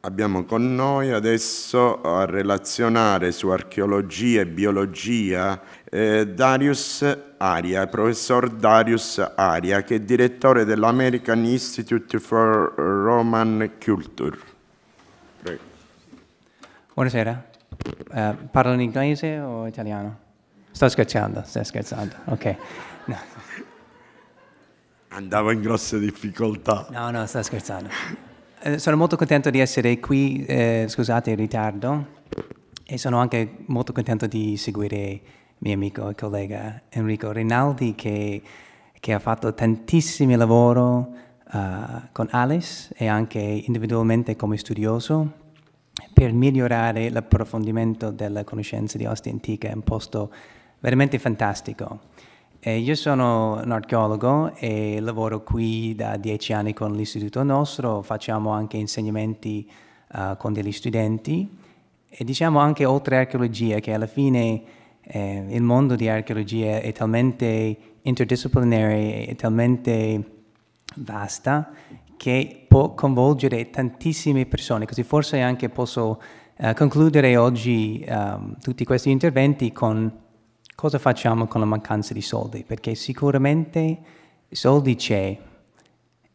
Abbiamo con noi adesso a relazionare su archeologia e biologia eh, Darius Aria, professor Darius Aria, che è direttore dell'American Institute for Roman Culture. Prego. Buonasera. Uh, parlo in inglese o italiano? Sto scherzando, sto scherzando. Ok. No. Andavo in grosse difficoltà. No, no, sto scherzando. Eh, sono molto contento di essere qui, eh, scusate il ritardo, e sono anche molto contento di seguire mio amico e collega Enrico Rinaldi che, che ha fatto tantissimo lavoro uh, con Alice e anche individualmente come studioso per migliorare l'approfondimento della conoscenza di Ostia Antica, è un posto veramente fantastico. Eh, io sono un archeologo e lavoro qui da dieci anni con l'istituto nostro, facciamo anche insegnamenti uh, con degli studenti e diciamo anche oltre archeologia che alla fine eh, il mondo di archeologia è talmente interdisciplinare, è talmente vasta che può coinvolgere tantissime persone, così forse anche posso uh, concludere oggi um, tutti questi interventi con cosa facciamo con la mancanza di soldi? Perché sicuramente i soldi c'è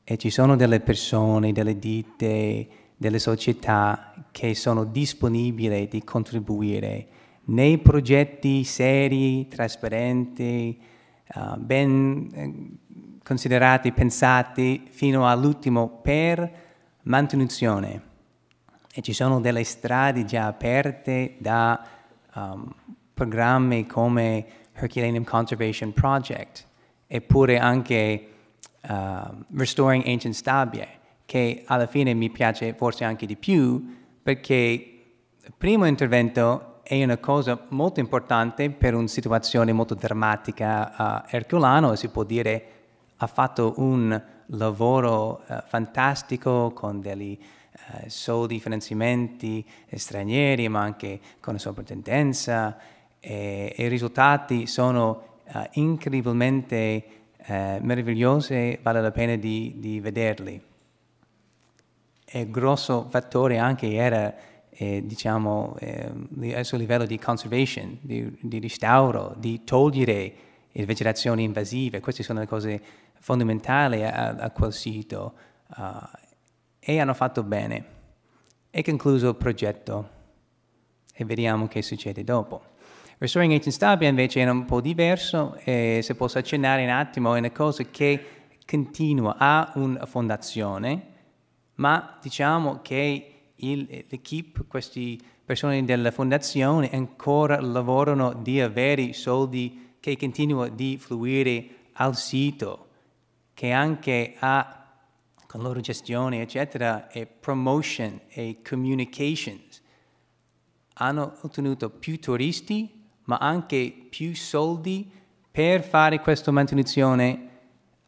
e ci sono delle persone, delle ditte, delle società che sono disponibili di contribuire nei progetti seri, trasparenti, uh, ben eh, considerati, pensati fino all'ultimo per manutenzione. E ci sono delle strade già aperte da um, programmi come Herculaneum Conservation Project, eppure anche uh, Restoring Ancient Stabie, che alla fine mi piace forse anche di più perché il primo intervento è una cosa molto importante per una situazione molto drammatica a Herculano, si può dire ha fatto un lavoro uh, fantastico con degli uh, soldi, finanziamenti eh, stranieri, ma anche con la sua pretendenza e i risultati sono uh, eh, incredibilmente uh, eh, meravigliosi, vale la pena di, di vederli. E il grosso fattore anche era, eh, diciamo, eh, il suo livello di conservation, di, di restauro, di togliere le vegetazioni invasive, queste sono le cose fondamentali a, a quel sito uh, e hanno fatto bene. E concluso il progetto e vediamo che succede dopo. Restoring Ancient Stabia invece è un po' diverso e se posso accennare un attimo è una cosa che continua, ha una fondazione, ma diciamo che l'equipe, queste persone della fondazione ancora lavorano di avere soldi che continuano di fluire al sito, che anche ha con loro gestione, eccetera, e promotion e communications. Hanno ottenuto più turisti ma anche più soldi per fare questa manutenzione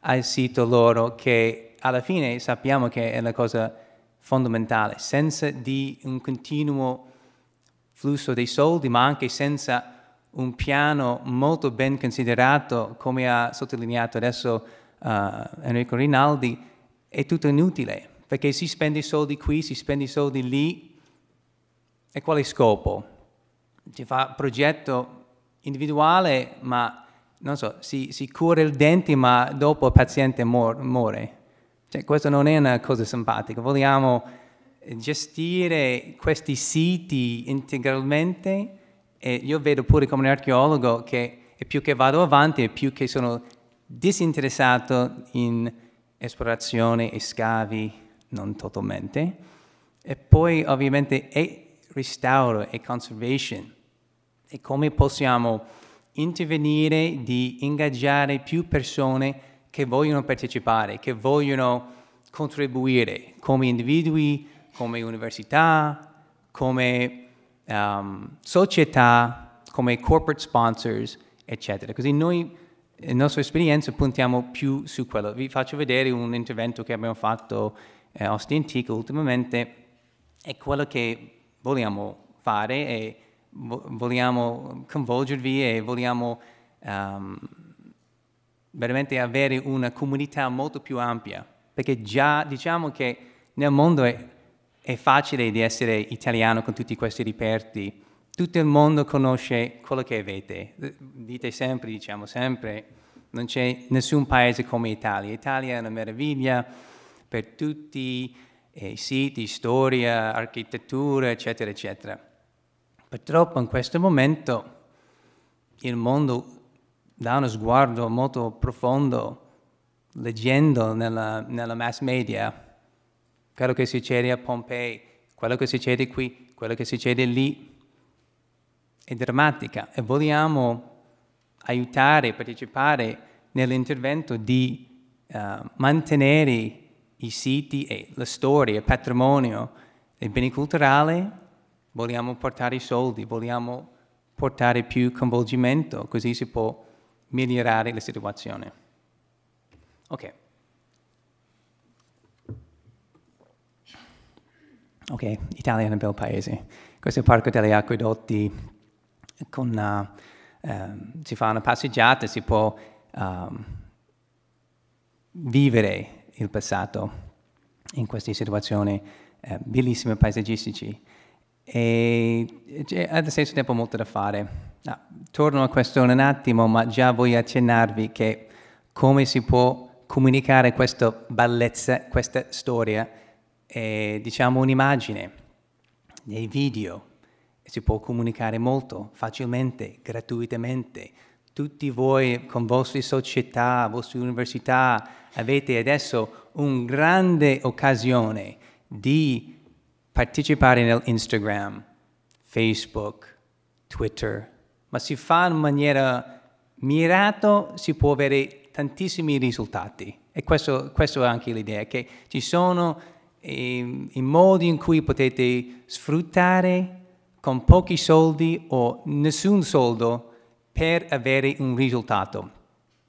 al sito loro che alla fine sappiamo che è la cosa fondamentale, senza di un continuo flusso dei soldi, ma anche senza un piano molto ben considerato, come ha sottolineato adesso uh, Enrico Rinaldi, è tutto inutile, perché si spende i soldi qui, si spende i soldi lì, e quale scopo? ci fa progetto individuale, ma non so, si, si cura il dente, ma dopo il paziente muore. muore. Cioè, questa non è una cosa simpatica. Vogliamo gestire questi siti integralmente e io vedo pure come un archeologo che più che vado avanti, più che sono disinteressato in esplorazione e scavi, non totalmente. E poi ovviamente è restauro e conservation e come possiamo intervenire di ingaggiare più persone che vogliono partecipare, che vogliono contribuire come individui, come università, come um, società, come corporate sponsors, eccetera. Così noi, la nostra esperienza, puntiamo più su quello. Vi faccio vedere un intervento che abbiamo fatto eh, a Austin Tico ultimamente, è quello che vogliamo fare e vogliamo coinvolgervi e vogliamo um, veramente avere una comunità molto più ampia, perché già diciamo che nel mondo è, è facile di essere italiano con tutti questi riperti, tutto il mondo conosce quello che avete, dite sempre, diciamo sempre, non c'è nessun paese come Italia, Italia è una meraviglia per tutti eh, i siti, storia, architettura, eccetera, eccetera. Purtroppo in questo momento il mondo dà uno sguardo molto profondo leggendo nella, nella mass media quello che succede a Pompei, quello che succede qui, quello che succede lì. È drammatica e vogliamo aiutare, partecipare nell'intervento di uh, mantenere i siti e la storia, il patrimonio, i beni culturali vogliamo portare i soldi, vogliamo portare più coinvolgimento, così si può migliorare la situazione. Ok. Ok, Italia è un bel paese. Questo è il parco degli acquedotti, con, uh, uh, si fa una passeggiata, si può uh, vivere il passato in queste situazioni eh, bellissime paesaggistiche e c'è allo stesso tempo molto da fare. Ah, torno a questo in un attimo, ma già voglio accennarvi che come si può comunicare questa bellezza, questa storia, eh, diciamo un'immagine, nei video, si può comunicare molto facilmente, gratuitamente. Tutti voi con vostre società, vostre università avete adesso una grande occasione di partecipare nel Instagram, Facebook, Twitter, ma si fa in maniera mirata, si può avere tantissimi risultati. E questo, questo è anche l'idea, che ci sono i, ehm, i modi in cui potete sfruttare con pochi soldi o nessun soldo per avere un risultato.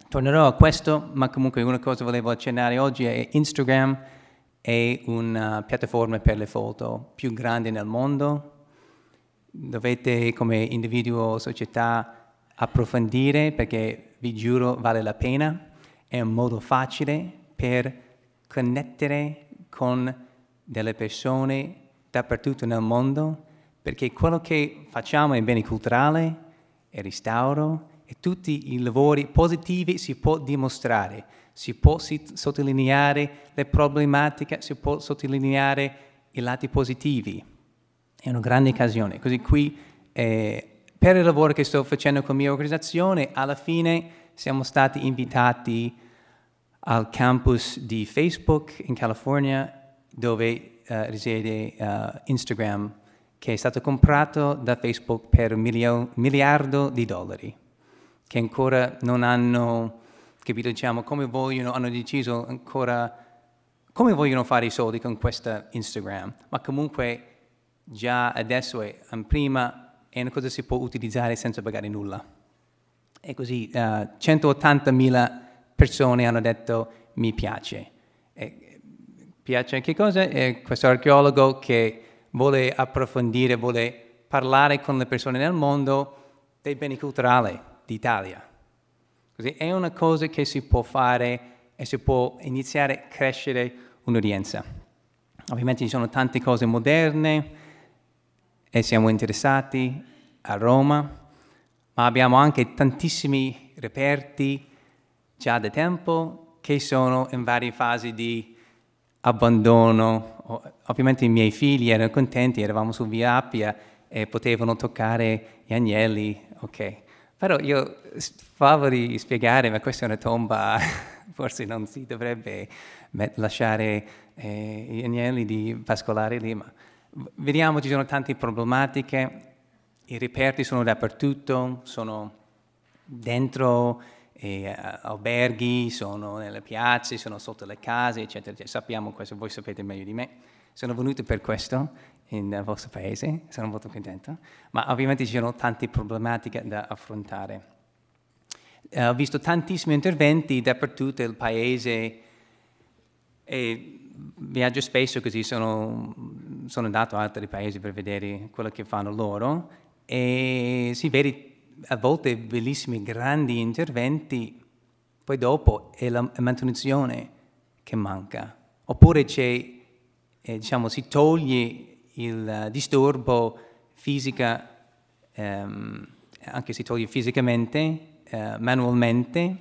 Tornerò a questo, ma comunque una cosa volevo accennare oggi è Instagram è una eh, piattaforma per le foto più grande nel mondo. Dovete come individuo o società approfondire perché vi giuro vale la pena. È un modo facile per connettere con delle persone dappertutto nel mondo perché quello che facciamo in beni culturali e ristauro e tutti i lavori positivi si può dimostrare, si può sottolineare le problematiche, si può sottolineare i lati positivi. È una grande occasione. Così qui, eh, per il lavoro che sto facendo con la mia organizzazione, alla fine siamo stati invitati al campus di Facebook in California, dove eh, risiede eh, Instagram, che è stato comprato da Facebook per un milio- miliardo di dollari che ancora non hanno capito, diciamo, come vogliono, hanno deciso ancora come vogliono fare i soldi con questa Instagram, ma comunque già adesso e prima è una cosa che si può utilizzare senza pagare nulla. E così uh, eh, 180.000 persone hanno detto mi piace. E piace che cosa? E questo archeologo che vuole approfondire, vuole parlare con le persone nel mondo dei beni culturali, d'Italia. Così è una cosa che si può fare e si può iniziare a crescere un'udienza. Ovviamente ci sono tante cose moderne e siamo interessati a Roma, ma abbiamo anche tantissimi reperti già da tempo che sono in varie fasi di abbandono. Ovviamente i miei figli erano contenti, eravamo su Via Appia e potevano toccare gli agnelli, ok però io favo di spiegare, ma questa è una tomba, forse non si dovrebbe lasciare eh, gli agnelli di pascolare lì, ma vediamo ci sono tante problematiche, i reperti sono dappertutto, sono dentro eh, alberghi, sono nelle piazze, sono sotto le case, eccetera, eccetera. Sappiamo questo, voi sapete meglio di me. Sono venuto per questo nel vostro paese, sono molto contento, ma ovviamente ci sono tante problematiche da affrontare. Eh, ho visto tantissimi interventi dappertutto nel paese e viaggio spesso così, sono, sono andato a altri paesi per vedere quello che fanno loro e si vede a volte bellissimi grandi interventi, poi dopo è la manutenzione che manca, oppure c'è, eh, diciamo, si toglie il eh, disturbo fisica, ehm, anche si toglie fisicamente, eh, manualmente,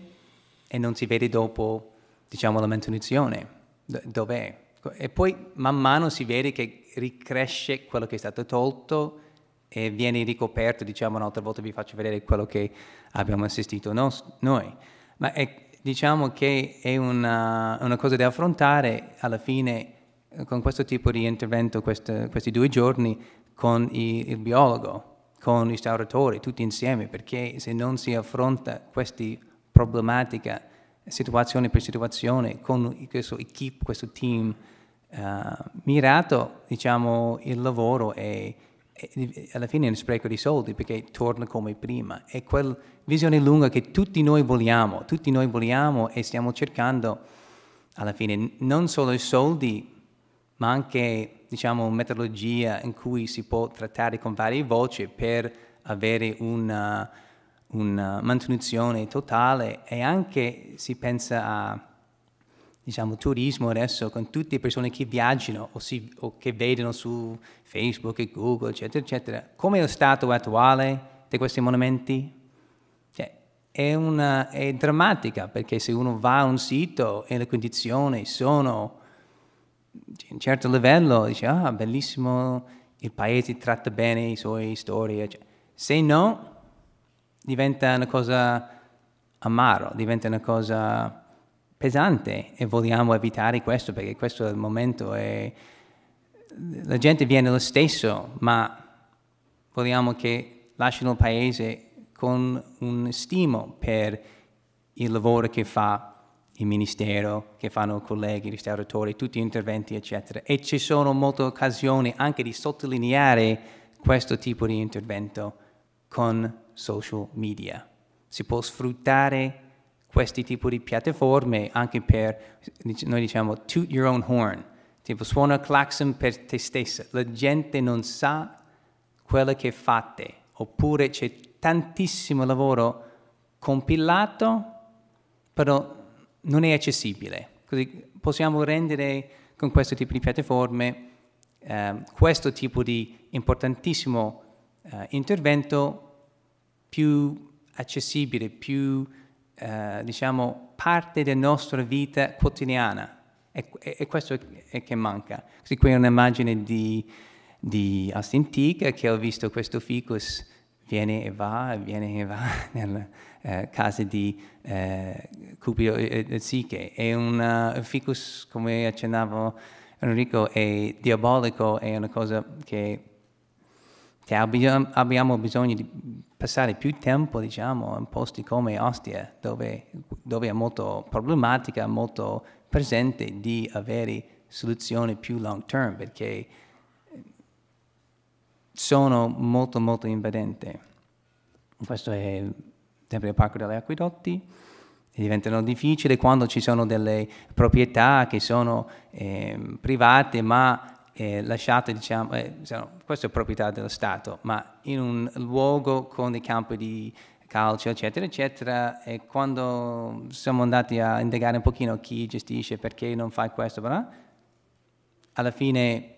e non si vede dopo, diciamo, la manutenzione, do- dov'è. E poi man mano si vede che ricresce quello che è stato tolto e viene ricoperto, diciamo, un'altra volta vi faccio vedere quello che abbiamo assistito nos- noi. Ma è, diciamo che è una, una cosa da affrontare, alla fine con questo tipo di intervento queste, questi due giorni con i, il biologo, con i restauratori, tutti insieme, perché se non si affronta questa problematica situazione per situazione con questo equip, questo team uh, mirato, diciamo, il lavoro è, è, alla fine è un spreco di soldi perché torna come prima. È quella visione lunga che tutti noi vogliamo, tutti noi vogliamo e stiamo cercando alla fine non solo i soldi ma anche diciamo, metodologia in cui si può trattare con varie voci per avere una, uh, una uh, manutenzione totale e anche si pensa a diciamo, turismo adesso con tutte le persone che viaggiano o, si, o che vedono su Facebook e Google, eccetera, eccetera. Come è lo stato attuale di questi monumenti? Cioè, è, una, è, drammatica perché se uno va a un sito e le condizioni sono a cioè, un certo livello dice, ah, bellissimo, il paese tratta bene i suoi storie. Cioè, se no, diventa una cosa amaro, diventa una cosa pesante e vogliamo evitare questo perché questo è il momento e la gente viene lo stesso, ma vogliamo che lasciano il paese con un stimo per il lavoro che fa il ministero, che fanno colleghi, restauratori, tutti gli interventi, eccetera. E ci sono molte occasioni anche di sottolineare questo tipo di intervento con social media. Si può sfruttare questi tipi di piattaforme anche per, noi diciamo, toot your own horn, tipo suona claxon per te stessa. La gente non sa quello che fate, oppure c'è tantissimo lavoro compilato, però non è accessibile. Così possiamo rendere con questo tipo di piattaforme eh, questo tipo di importantissimo eh, intervento più accessibile, più eh, diciamo parte della nostra vita quotidiana. E, e, questo è che manca. Così qui è un'immagine di, di Astintica che ho visto questo ficus viene e va, viene e va nella eh, casa di eh, Cupido e eh, Ziche. Eh, eh, è un ficus, come accennavo Enrico, è diabolico, è una cosa che, che abbiamo, abbiamo bisogno di passare più tempo, diciamo, in posti come Ostia, dove, dove è molto problematica, molto presente di avere soluzioni più long term, perché sono molto molto invadenti. Questo è sempre il parco degli acquedotti, diventano difficili quando ci sono delle proprietà che sono eh, private ma eh, lasciate, diciamo, eh, sono, questa è proprietà dello Stato, ma in un luogo con dei campi di calcio, eccetera, eccetera, e quando siamo andati a indagare un pochino chi gestisce, perché non fai questo, però, alla fine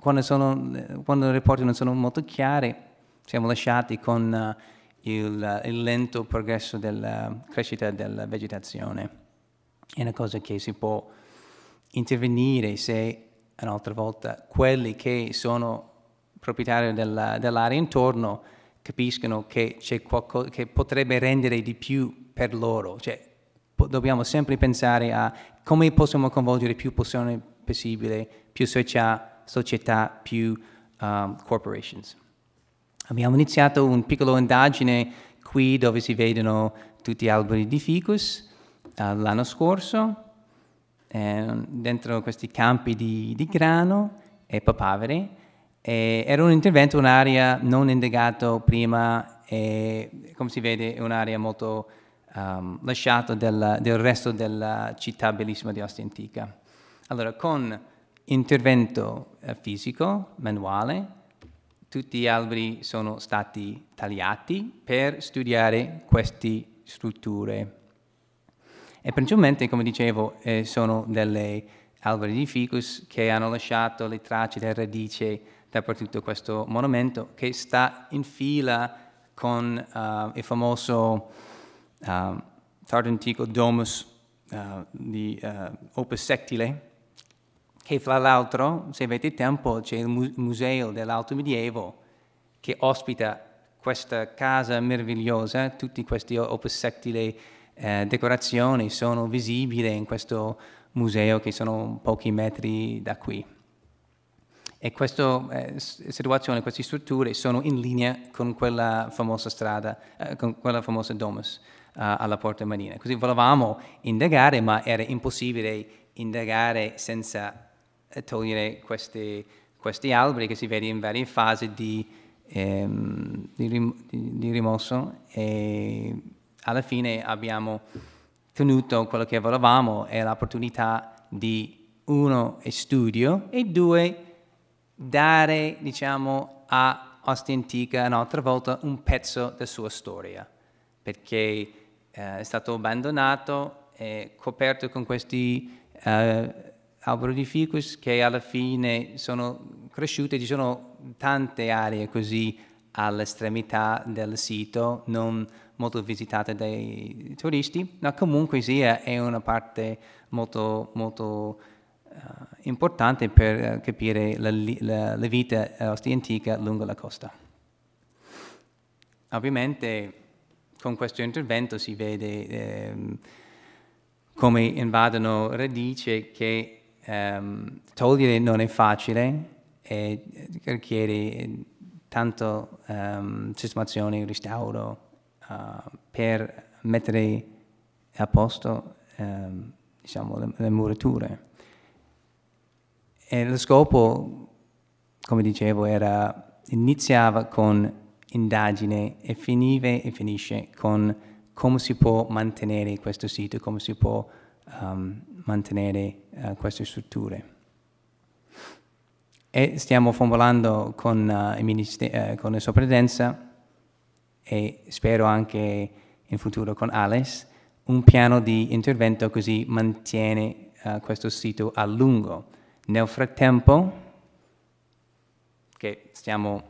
quando, sono, quando i rapporti non sono molto chiari, siamo lasciati con eh, il, il lento progresso della crescita della vegetazione. È una cosa che si può intervenire se, un'altra volta, quelli che sono proprietari della, dell'area intorno capiscono che c'è qualcosa che potrebbe rendere di più per loro. Cioè, po- dobbiamo sempre pensare a come possiamo coinvolgere più persone possibile, più società, società più um, corporations. Abbiamo iniziato una piccola indagine qui dove si vedono tutti gli alberi di ficus uh, l'anno scorso, eh, dentro questi campi di, di grano e papaveri. E era un intervento, un'area non indagata prima e come si vede è un'area molto um, lasciata del, del resto della città bellissima di Ostia Antica. Allora, con intervento eh, fisico, manuale, tutti gli alberi sono stati tagliati per studiare queste strutture. E principalmente, come dicevo, eh, sono delle alberi di ficus che hanno lasciato le tracce della radici dappertutto questo monumento che sta in fila con uh, il famoso uh, tardo antico domus uh, di uh, Opus Sectile, che fra l'altro, se avete tempo, c'è il Museo dell'Alto Medievo che ospita questa casa meravigliosa, tutti questi opus le eh, decorazioni sono visibili in questo museo che sono pochi metri da qui. E questa eh, situazione, queste strutture sono in linea con quella famosa strada, eh, con quella famosa domus eh, alla Porta Marina. Così volevamo indagare, ma era impossibile indagare senza eh, togliere questi, questi alberi che si vede in varie fasi di, ehm, di, rim, di, di rimosso e alla fine abbiamo tenuto quello che volevamo è l'opportunità di uno studio e due dare diciamo a Ostia Antica un'altra volta un pezzo della sua storia perché eh, è stato abbandonato e coperto con questi eh, albero di ficus che alla fine sono cresciute, ci sono tante aree così all'estremità del sito, non molto visitate dai turisti, ma comunque sia è una parte molto, molto uh, importante per uh, capire la, la, la vita eh, ostiantica lungo la costa. Ovviamente con questo intervento si vede eh, come invadono radici che um, togliere non è facile e richiede tanto um, sistemazione, restauro uh, per mettere a posto um, diciamo, le, le murature. E lo scopo, come dicevo, era iniziava con indagine e finiva e finisce con come si può mantenere questo sito, come si può um, mantenere uh, queste strutture. E stiamo formulando con, uh, con la soppredenza e spero anche in futuro con Alice un piano di intervento così mantiene uh, questo sito a lungo. Nel frattempo, che stiamo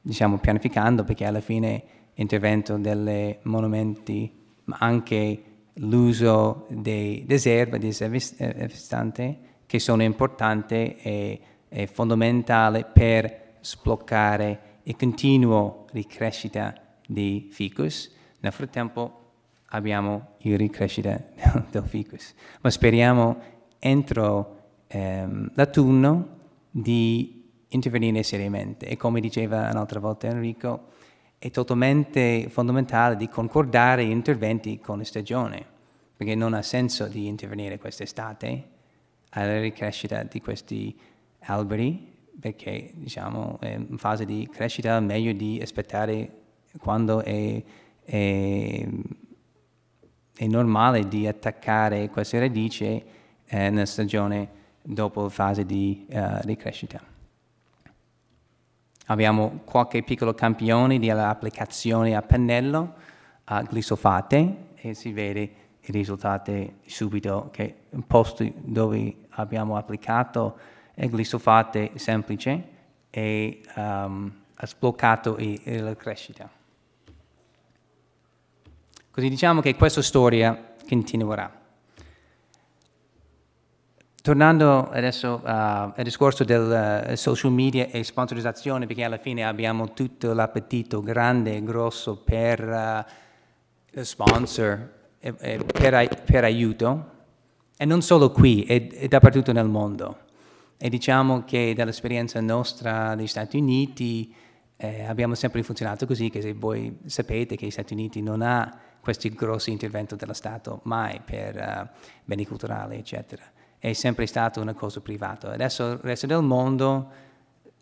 diciamo, pianificando perché alla fine intervento dei monumenti, ma anche l'uso dei, erbe, dei deservestanti eh, che sono importanti e, e fondamentali per sbloccare il continuo ricrescita dei ficus. Nel frattempo abbiamo il ricrescita del ficus. Ma speriamo entro ehm, l'autunno di intervenire seriamente. E come diceva un'altra volta Enrico, è totalmente fondamentale di concordare gli interventi con la stagione, perché non ha senso di intervenire quest'estate alla ricrescita di questi alberi, perché diciamo, è in fase di crescita è meglio di aspettare quando è, è, è normale di attaccare queste radici eh, nella stagione dopo la fase di uh, ricrescita. Abbiamo qualche piccolo campione dell'applicazione a pennello a glisofate e si vede i risultati subito che in posti dove abbiamo applicato il glisofate semplice e um, ha sbloccato eh, la crescita. Così diciamo che questa storia continuerà tornando adesso uh, al discorso del uh, social media e sponsorizzazione, perché alla fine abbiamo tutto l'appetito grande e grosso per uh, sponsor, e, e per, per, aiuto, e non solo qui, è, è, dappertutto nel mondo. E diciamo che dall'esperienza nostra negli Stati Uniti eh, abbiamo sempre funzionato così, che se voi sapete che gli Stati Uniti non ha questi grossi interventi dello Stato mai per eh, beni culturali, eccetera è sempre stata una cosa privata. Adesso il resto del mondo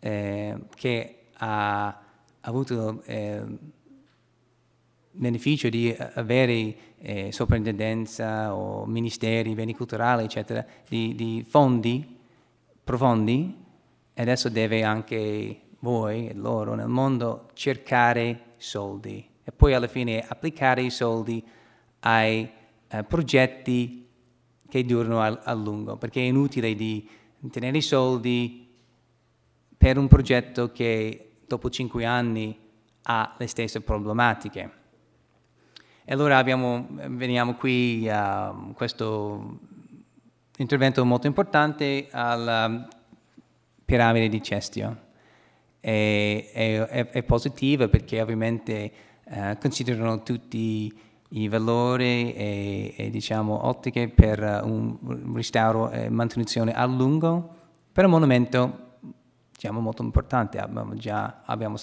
eh, che ha avuto eh, beneficio di avere eh, soprintendenza o ministeri, beni culturali, eccetera, di, di fondi profondi, adesso deve anche voi e loro nel mondo cercare soldi e poi alla fine applicare i soldi ai eh, progetti che durano a, a lungo, perché è inutile di tenere i soldi per un progetto che dopo cinque anni ha le stesse problematiche. E allora abbiamo, veniamo qui a questo intervento molto importante alla um, piramide di Cestio. È, è, è positiva perché ovviamente uh, considerano tutti i i valori e, e diciamo, ottiche per un restauro e manutenzione a lungo per un monumento diciamo, molto importante. Abbiamo già abbiamo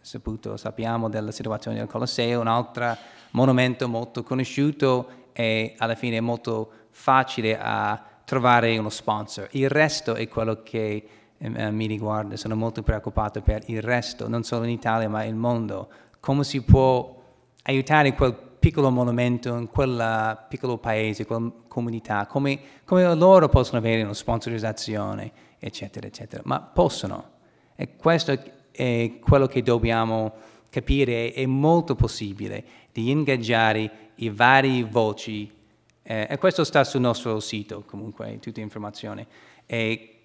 saputo, sappiamo della situazione del Colosseo, un altro monumento molto conosciuto e alla fine molto facile a trovare uno sponsor. Il resto è quello che ehm, eh, mi riguarda, sono molto preoccupato per il resto, non solo in Italia ma nel mondo. Come si può aiutare quel piccolo monumento in quel piccolo paese, quella comunità, come, come loro possono avere una sponsorizzazione, eccetera, eccetera. Ma possono. E questo è quello che dobbiamo capire, è molto possibile di ingaggiare i vari voci. Eh, e questo sta sul nostro sito, comunque, tutte le informazioni. E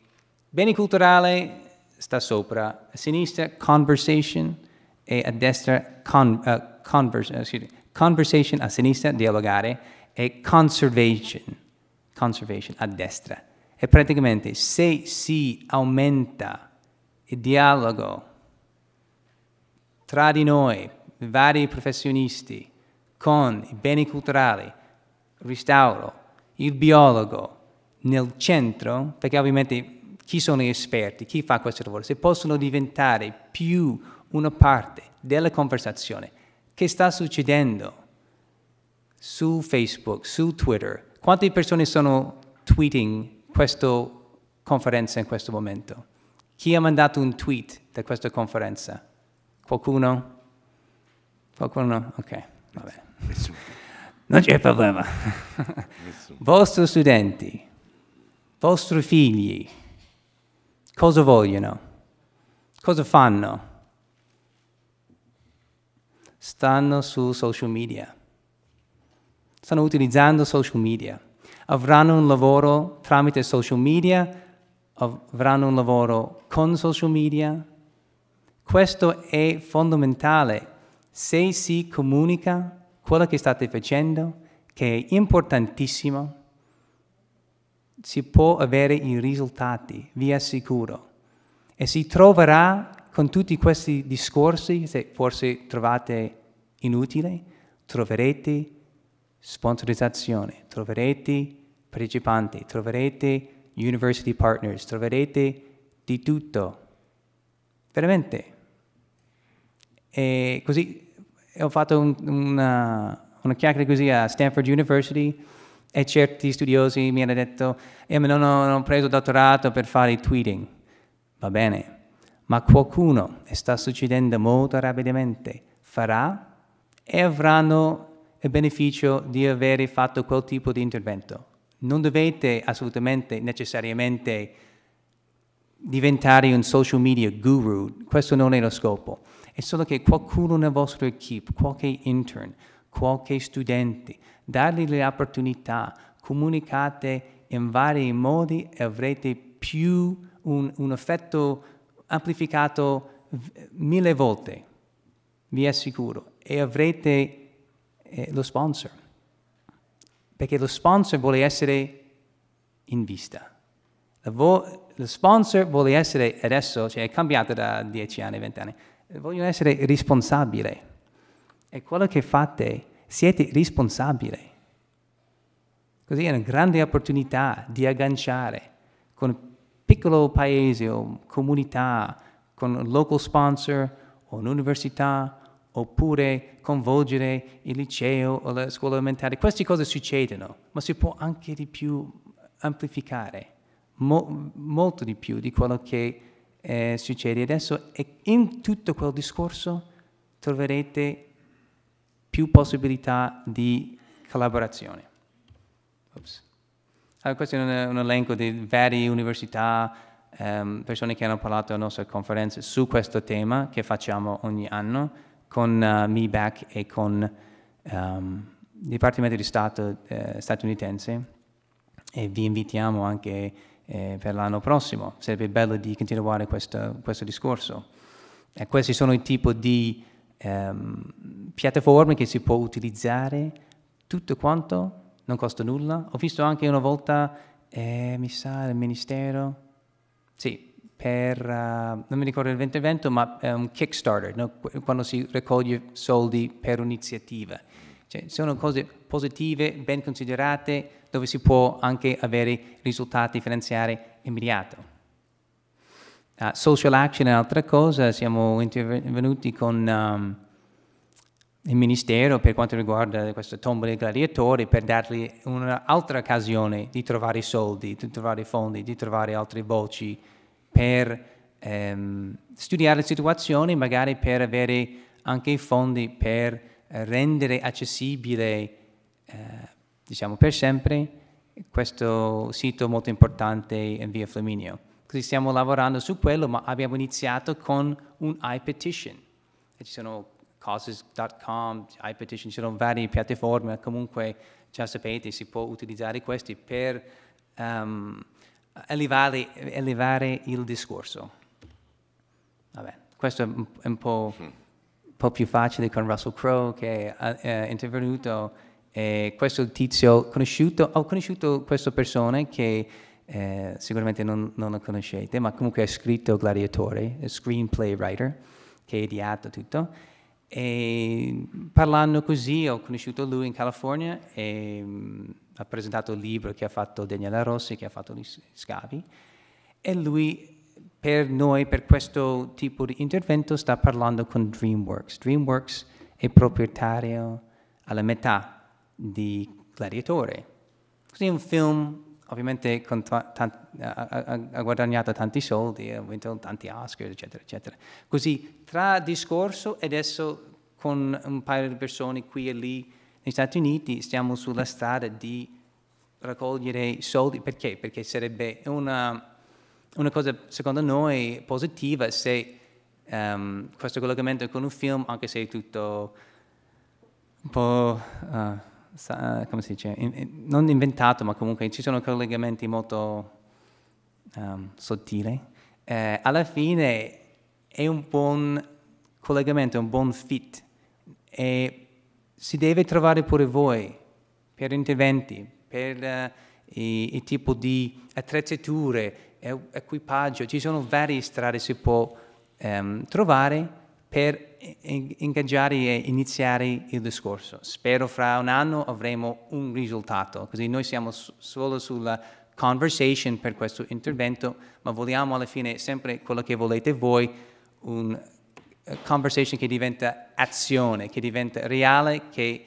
beni culturali sta sopra, a sinistra conversation e a destra con, uh, eh, converse, uh, conversation a sinistra, dialogare, e conservation, conservation a destra. E praticamente se si aumenta il dialogo tra di noi, i vari professionisti, con i beni culturali, restauro, il biologo nel centro, perché ovviamente chi sono gli esperti, chi fa questo lavoro, se possono diventare più una parte della conversazione, che sta succedendo su Facebook, su Twitter. Quante persone sono tweeting questa conferenza in questo momento? Chi ha mandato un tweet da questa conferenza? Qualcuno? Qualcuno? Ok, va bene. Non c'è problema. Vostri studenti, vostri figli, cosa vogliono? Cosa fanno? stanno su social media, stanno utilizzando social media, avranno un lavoro tramite social media, avranno un lavoro con social media. Questo è fondamentale. Se si comunica quello che state facendo, che è importantissimo, si può avere i risultati, vi assicuro. E si troverà con tutti questi discorsi, se forse trovate inutile, troverete sponsorizzazione, troverete partecipanti, troverete university partners, troverete di tutto. Veramente. E così ho fatto un, una, una chiacchiera così a Stanford University e certi studiosi mi hanno detto, io eh, non ho, non ho preso dottorato per fare tweeting. Va bene, ma qualcuno, e sta succedendo molto rapidamente, farà e avranno il beneficio di aver fatto quel tipo di intervento. Non dovete assolutamente, necessariamente, diventare un social media guru, questo non è lo scopo, è solo che qualcuno nel vostro equip, qualche intern, qualche studente, dargli le opportunità, comunicate in vari modi e avrete più un, un effetto amplificato mille volte, vi assicuro, e avrete eh, lo sponsor, perché lo sponsor vuole essere in vista. Vo- lo sponsor vuole essere adesso, cioè è cambiato da 10 anni, 20 anni, eh, vogliono essere responsabile. E quello che fate, siete responsabili. Così è una grande opportunità di agganciare con piccolo paese o comunità con un local sponsor o un'università oppure coinvolgere il liceo o la scuola elementare. Queste cose succedono, ma si può anche di più amplificare, mo- molto di più di quello che eh, succede adesso e in tutto quel discorso troverete più possibilità di collaborazione. Oops. Allora, questo è un, elenco di varie università, ehm, persone che hanno parlato alla nostra conferenza su questo tema che facciamo ogni anno con uh, eh, MIBAC e con um, ehm, il Dipartimento di Stato eh, statunitense e vi invitiamo anche eh, per l'anno prossimo. Sarebbe bello di continuare questo, questo discorso. E questi sono i tipi di ehm, piattaforme che si può utilizzare tutto quanto non costa nulla. Ho visto anche una volta, eh, mi sa, il ministero, sì, per, uh, non mi ricordo il 2020, ma è eh, un Kickstarter, no? quando si raccoglie soldi per un'iniziativa. Cioè, sono cose positive, ben considerate, dove si può anche avere risultati finanziari immediati. Uh, social action è un'altra cosa, siamo intervenuti con... Um, il Ministero per quanto riguarda questa tomba dei gladiatori per dargli un'altra occasione di trovare i soldi, di trovare i fondi, di trovare altre voci per ehm, studiare la situazione, magari per avere anche i fondi per eh, rendere accessibile, eh, diciamo per sempre, questo sito molto importante in via Flaminio. Quindi stiamo lavorando su quello, ma abbiamo iniziato con un iPetition. Ci sono causes.com, iPetition, ci sono varie piattaforme, comunque già sapete si può utilizzare questi per um, ehm, elevare, elevare, il discorso. Vabbè, questo è un, po', mm. un, po', più facile con Russell Crowe che è, eh, è intervenuto e questo tizio conosciuto, ho conosciuto questa persona che eh, sicuramente non, non la conoscete, ma comunque ha scritto Gladiatore, è screenplay writer, che è ideato tutto e parlando così ho conosciuto lui in California e mh, mm, ha presentato il libro che ha fatto Daniela Rossi, che ha fatto gli scavi. E lui per noi, per questo tipo di intervento, sta parlando con DreamWorks. DreamWorks è proprietario alla metà di Gladiatore. Così è un film ovviamente ha, guadagnato tanti soldi, ha vinto tanti Oscar, eccetera, eccetera. Così tra discorso e adesso con un paio di persone qui e lì negli Stati Uniti stiamo sulla strada di raccogliere soldi. Perché? Perché sarebbe una, una cosa, secondo noi, positiva se um, questo collegamento con un film, anche se è tutto un po'... Uh, come si dice, in, non inventato, ma comunque ci sono collegamenti molto um, sottili, eh, alla fine è un buon collegamento, è un buon fit e si deve trovare pure voi per interventi, per uh, i, i di attrezzature, equipaggio, ci sono varie strade che si può um, trovare per ingaggiare e iniziare il discorso. Spero fra un anno avremo un risultato, così noi siamo solo sulla conversation per questo intervento, ma vogliamo alla fine sempre quello che volete voi, un eh, conversation che diventa azione, che diventa reale, che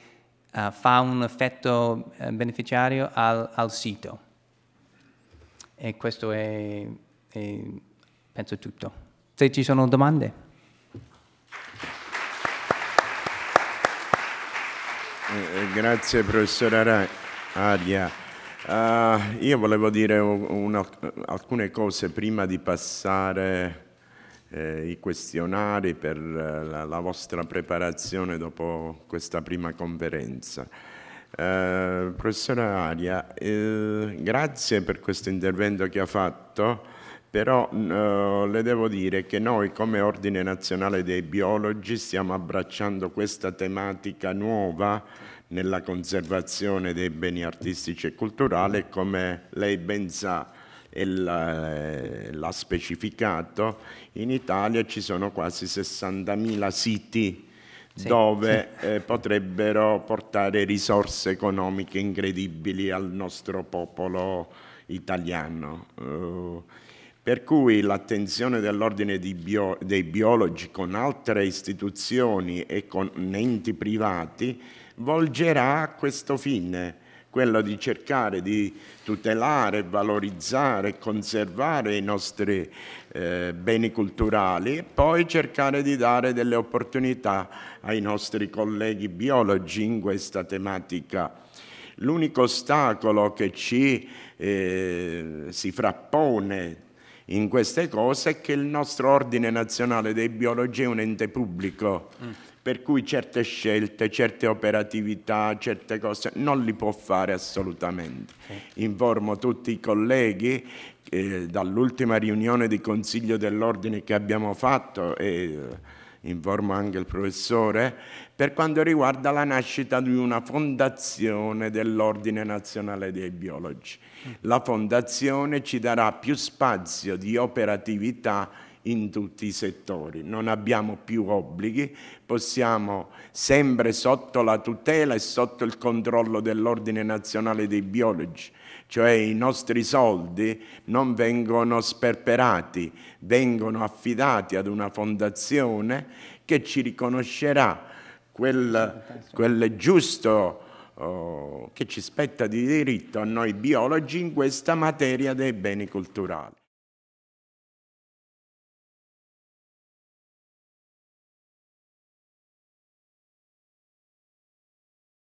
uh, fa un effetto uh, beneficiario al, al, sito. E questo è, è penso tutto. Se ci sono domande. Eh, eh, grazie professora Aria. Uh, io volevo dire una, alcune cose prima di passare eh, i questionari per la, la, vostra preparazione dopo questa prima conferenza. Eh, professora Aria, grazie per questo intervento che ha fatto però eh, le devo dire che noi come Ordine Nazionale dei Biologi stiamo abbracciando questa tematica nuova nella conservazione dei beni artistici e culturali come lei ben sa e eh, l'ha specificato, in Italia ci sono quasi 60.000 siti sì, dove sì. Eh, potrebbero portare risorse economiche incredibili al nostro popolo italiano. Uh, per cui l'attenzione dell'ordine bio, dei biologi con altre istituzioni e con enti privati volgerà a questo fine, quello di cercare di tutelare, valorizzare e conservare i nostri eh, beni culturali e poi cercare di dare delle opportunità ai nostri colleghi biologi in questa tematica. L'unico ostacolo che ci eh, si frappone in queste cose è che il nostro ordine nazionale dei biologi è un ente pubblico, mm. per cui certe scelte, certe operatività, certe cose non li può fare assolutamente. Informo tutti i colleghi eh, dall'ultima riunione di Consiglio dell'Ordine che abbiamo fatto. Eh, informo anche il professore, per quanto riguarda la nascita di una fondazione dell'Ordine Nazionale dei Biologi. Mm. La fondazione ci darà più spazio di operatività in tutti i settori, non abbiamo più obblighi, possiamo sempre sotto la tutela e sotto il controllo dell'Ordine Nazionale dei Biologi cioè i nostri soldi non vengono sperperati, vengono affidati ad una fondazione che ci riconoscerà quel, quel giusto oh, che ci spetta di diritto a noi biologi in questa materia dei beni culturali.